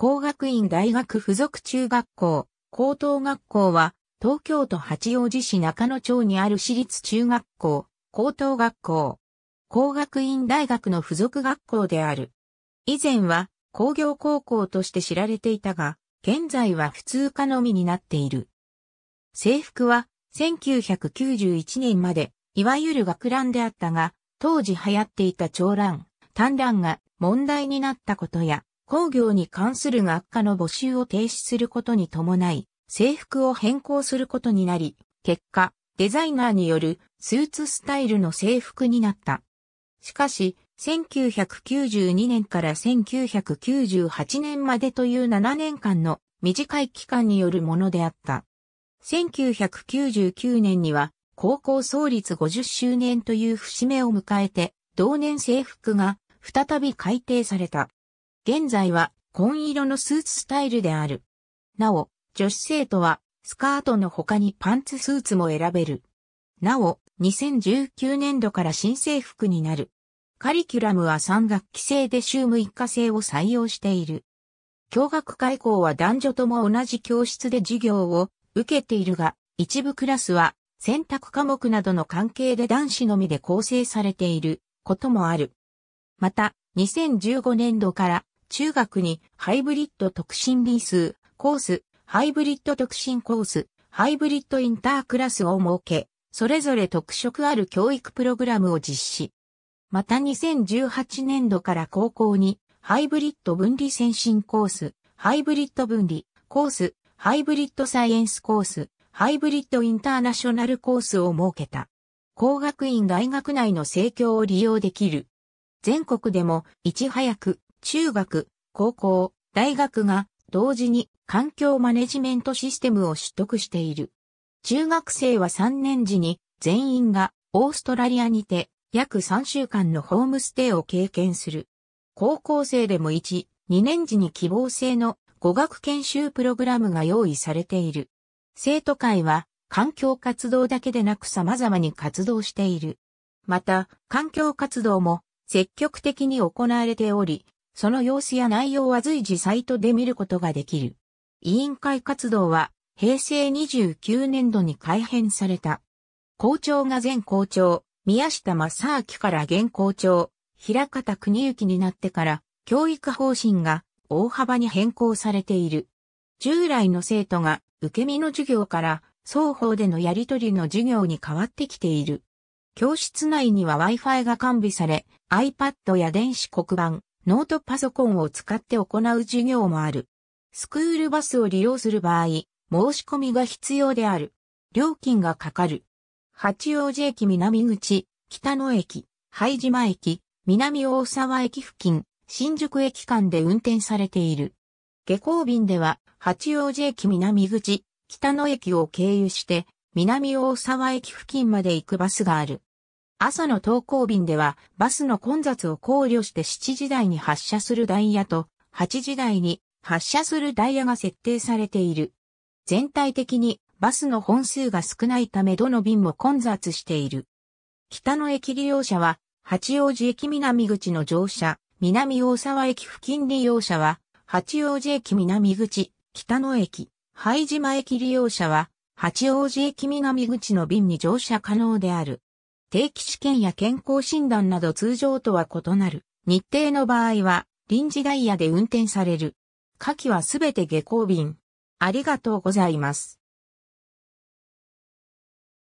工学院大学附属中学校、高等学校は、東京都八王子市中野町にある私立中学校、高等学校、工学院大学の附属学校である。以前は工業高校として知られていたが、現在は普通科のみになっている。制服は1991年まで、いわゆる学ランであったが、当時流行っていた長ラン、短ランが問題になったことや、工業に関する学科の募集を停止することに伴い、制服を変更することになり、結果、デザイナーによるスーツスタイルの制服になった。しかし、1992年から1998年までという7年間の短い期間によるものであった。1999年には高校創立50周年という節目を迎えて、同年制服が再び改定された。現在は紺色のスーツスタイルである。なお、女子生徒はスカートの他にパンツスーツも選べる。なお、2019年度から新制服になる。カリキュラムは3学期制で週6日制を採用している。教学開校は男女とも同じ教室で授業を受けているが、一部クラスは選択科目などの関係で男子のみで構成されていることもある。また、2015年度から中学にハイブリッド特進リ数、コース、ハイブリッド特進コース、ハイブリッドインタークラスを設け、それぞれ特色ある教育プログラムを実施。また2018年度から高校に、ハイブリッド分離先進コース、ハイブリッド分離コース、ハイブリッドサイエンスコース、ハイブリッドインターナショナルコースを設けた。工学院大学内の生協を利用できる。全国でもいち早く中学、高校、大学が同時に環境マネジメントシステムを取得している。中学生は3年時に全員がオーストラリアにて約3週間のホームステイを経験する。高校生でも1、2年時に希望制の語学研修プログラムが用意されている。生徒会は環境活動だけでなく様々に活動している。また、環境活動も積極的に行われており、その様子や内容は随時サイトで見ることができる。委員会活動は平成29年度に改編された。校長が前校長、宮下正明から現校長、平方国幸になってから教育方針が大幅に変更されている。従来の生徒が受け身の授業から双方でのやりとりの授業に変わってきている。教室内には Wi-Fi が完備され、iPad や電子黒板、ノートパソコンを使って行う授業もある。スクールバスを利用する場合、申し込みが必要である。料金がかかる。八王子駅南口、北野駅、拝島駅、南大沢駅付近、新宿駅間で運転されている。下校便では、八王子駅南口、北野駅を経由して、南大沢駅付近まで行くバスがある。朝の登校便ではバスの混雑を考慮して7時台に発車するダイヤと8時台に発車するダイヤが設定されている。全体的にバスの本数が少ないためどの便も混雑している。北の駅利用者は八王子駅南口の乗車、南大沢駅付近利用者は八王子駅南口、北野駅、灰島駅利用者は八王子駅南口の便に乗車可能である。定期試験や健康診断など通常とは異なる。日程の場合は、臨時ダイヤで運転される。下記はすべて下校便。ありがとうございます。